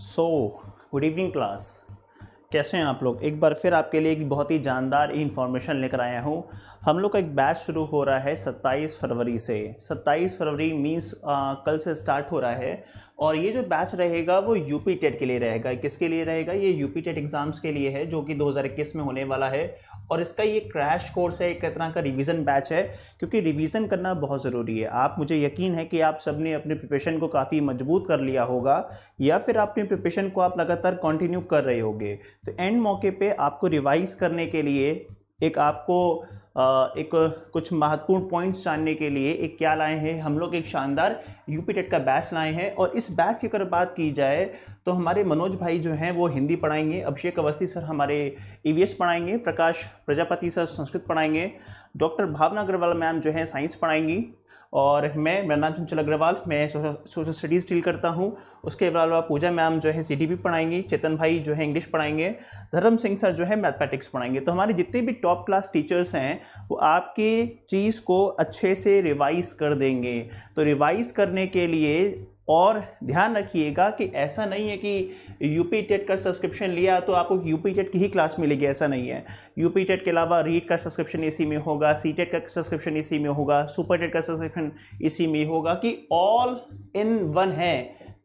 so good evening class कैसे हैं आप लोग एक बार फिर आपके लिए एक बहुत ही जानदार इन्फॉर्मेशन लेकर आया हूँ हम लोग का एक बैच शुरू हो रहा है 27 फरवरी से 27 फरवरी मीन्स कल से स्टार्ट हो रहा है और ये जो बैच रहेगा वो यूपी टेट के लिए रहेगा किसके लिए रहेगा ये यूपी टेट एग्ज़ाम्स के लिए है जो कि 2021 में होने वाला है और इसका ये क्रैश कोर्स है एक तरह का रिवीजन बैच है क्योंकि रिवीजन करना बहुत ज़रूरी है आप मुझे यकीन है कि आप सब ने अपने प्रिपरेशन को काफ़ी मजबूत कर लिया होगा या फिर अपने प्रिपरेशन को आप लगातार कंटिन्यू कर रहे होगे तो एंड मौके पर आपको रिवाइज़ करने के लिए एक आपको एक कुछ महत्वपूर्ण पॉइंट्स जानने के लिए एक क्या लाए हैं हम लोग एक शानदार यूपी टेट का बैच लाए हैं और इस बैच की अगर बात की जाए तो हमारे मनोज भाई जो हैं वो हिंदी पढ़ाएंगे अभिषेक अवस्थी सर हमारे ई e पढ़ाएंगे प्रकाश प्रजापति सर संस्कृत पढ़ाएंगे डॉक्टर भावना अग्रवाल मैम जो है साइंस पढ़ाएंगी और मैं मेरा नाम चंचल अग्रवाल मैं सोशल स्टडीज़ डील करता हूँ उसके अलावा पूजा मैम जो है सी पढ़ाएंगी चेतन भाई जो है इंग्लिश पढ़ाएंगे धर्म सिंह सर जो है मैथमेटिक्स पढ़ाएंगे तो हमारे जितने भी टॉप क्लास टीचर्स हैं वो आपकी चीज़ को अच्छे से रिवाइज़ कर देंगे तो रिवाइज़ करने के लिए और ध्यान रखिएगा कि ऐसा नहीं है कि यूपी टेट का सब्सक्रिप्शन लिया तो आपको यूपी टेट की ही क्लास मिलेगी ऐसा नहीं है यूपी टेट के अलावा रीट का सब्सक्रिप्शन इसी में होगा सी टेट का सब्सक्रिप्शन इसी में होगा सुपर टेट का सब्सक्रिप्शन इसी में होगा कि ऑल इन वन है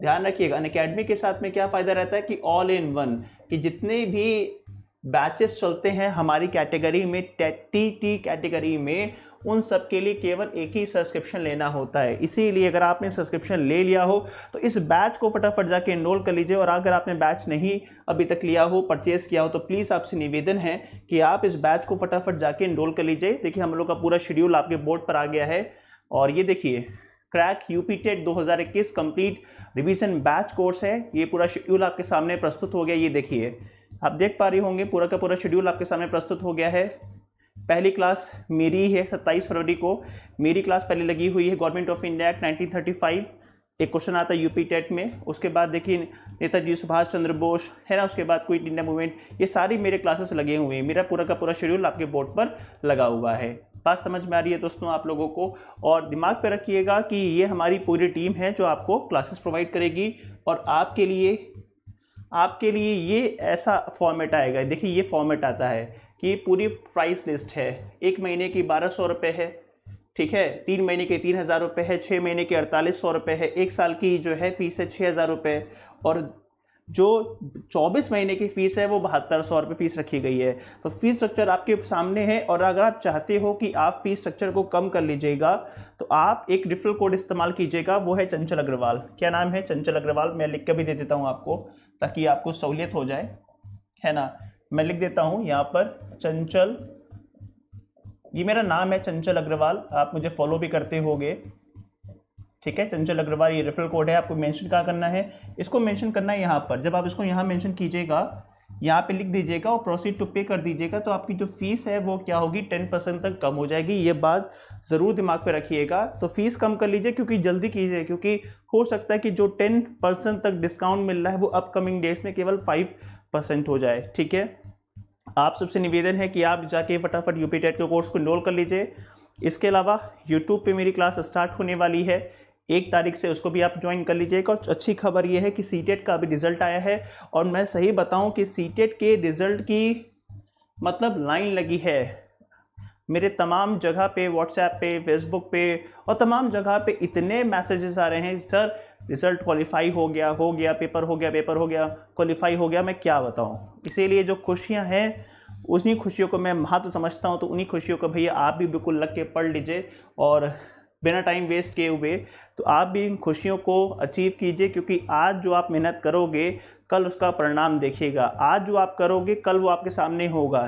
ध्यान रखिएगा अन अकेडमी के साथ में क्या फ़ायदा रहता है कि ऑल इन वन कि जितने भी बैचेस चलते हैं हमारी कैटेगरी में टी टी कैटेगरी में उन सब के लिए केवल एक ही सब्सक्रिप्शन लेना होता है इसीलिए अगर आपने सब्सक्रिप्शन ले लिया हो तो इस बैच को फटाफट जाके इनरोल कर लीजिए और अगर आपने बैच नहीं अभी तक लिया हो परचेज़ किया हो तो प्लीज़ आपसे निवेदन है कि आप इस बैच को फटाफट जाके इनरोल कर लीजिए देखिए हम लोग का पूरा शेड्यूल आपके बोर्ड पर आ गया है और ये देखिए क्रैक यूपी टेट दो हज़ार इक्कीस कंप्लीट रिविजन बैच कोर्स है ये पूरा शेड्यूल आपके सामने प्रस्तुत हो गया ये देखिए आप देख पा रहे होंगे पूरा का पूरा शेड्यूल आपके सामने प्रस्तुत हो गया है पहली क्लास मेरी है सत्ताईस फरवरी को मेरी क्लास पहले लगी हुई है government of India act nineteen एक क्वेश्चन आता है यूपी टेट में उसके बाद देखिए नेताजी सुभाष चंद्र बोस है ना उसके बाद क्विट इंडिया मूवमेंट ये सारी मेरे क्लासेस लगे हुए हैं मेरा पूरा का पूरा शेड्यूल आपके बोर्ड पर लगा हुआ है बात समझ में आ रही है दोस्तों आप लोगों को और दिमाग पर रखिएगा कि ये हमारी पूरी टीम है जो आपको क्लासेस प्रोवाइड करेगी और आपके लिए आपके लिए ये ऐसा फॉर्मेट आएगा देखिए ये फॉर्मेट आता है ये पूरी प्राइस लिस्ट है एक महीने की बारह सौ रुपये है ठीक है तीन महीने के तीन हज़ार रुपये है छः महीने के अड़तालीस सौ रुपये है एक साल की जो है फ़ीस है छः हज़ार रुपये और जो चौबीस महीने की फ़ीस है वो बहत्तर सौ रुपये फ़ीस रखी गई है तो फ़ीस स्ट्रक्चर आपके सामने है और अगर आप चाहते हो कि आप फ़ीस स्ट्रक्चर को कम कर लीजिएगा तो आप एक रिफरल कोड इस्तेमाल कीजिएगा वो है चंचल अग्रवाल क्या नाम है चंचल अग्रवाल मैं लिख के भी दे देता हूँ आपको ताकि आपको सहूलियत हो जाए है ना मैं लिख देता हूँ यहाँ पर चंचल ये मेरा नाम है चंचल अग्रवाल आप मुझे फॉलो भी करते होगे ठीक है चंचल अग्रवाल ये रेफरल कोड है आपको मेंशन कहाँ करना है इसको मेंशन करना है यहाँ पर जब आप इसको यहाँ मेंशन कीजिएगा यहाँ पे लिख दीजिएगा और प्रोसीड टू पे कर दीजिएगा तो आपकी जो फीस है वो क्या होगी टेन परसेंट तक कम हो जाएगी ये बात ज़रूर दिमाग पे रखिएगा तो फीस कम कर लीजिए क्योंकि जल्दी कीजिए क्योंकि हो सकता है कि जो टेन परसेंट तक डिस्काउंट मिल रहा है वो अपकमिंग डेज़ में केवल फाइव परसेंट हो जाए ठीक है आप सबसे निवेदन है कि आप जाके फटाफट यू टेट के कोर्स को इनरोल कर लीजिए इसके अलावा यूट्यूब पे मेरी क्लास स्टार्ट होने वाली है एक तारीख से उसको भी आप ज्वाइन कर लीजिए और अच्छी खबर यह है कि सी टेट e का अभी रिजल्ट आया है और मैं सही बताऊं कि सी टेट e के रिजल्ट की मतलब लाइन लगी है मेरे तमाम जगह पे व्हाट्सएप पे फेसबुक पे और तमाम जगह पे इतने मैसेजेस आ रहे हैं सर रिजल्ट क्वालिफाई हो गया हो गया पेपर हो गया पेपर हो गया क्वालिफाई हो गया मैं क्या बताऊँ इसीलिए जो खुशियाँ हैं उन्हीं खुशियों को मैं महत्व समझता हूँ तो उन्हीं खुशियों को भैया आप भी बिल्कुल लग के पढ़ लीजिए और बिना टाइम वेस्ट किए हुए तो आप भी इन खुशियों को अचीव कीजिए क्योंकि आज जो आप मेहनत करोगे कल उसका परिणाम देखिएगा आज जो आप करोगे कल वो आपके सामने होगा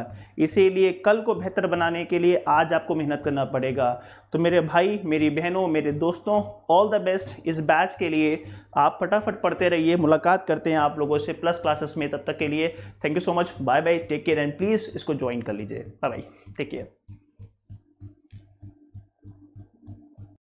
इसीलिए कल को बेहतर बनाने के लिए आज आपको मेहनत करना पड़ेगा तो मेरे भाई मेरी बहनों मेरे दोस्तों ऑल द बेस्ट इस बैच के लिए आप फटाफट पढ़ते रहिए मुलाकात करते हैं आप लोगों से प्लस क्लासेस में तब तक के लिए thank you so much bye bye take care and please इसको ज्वाइन कर लीजिए बाय बाय टेक केयर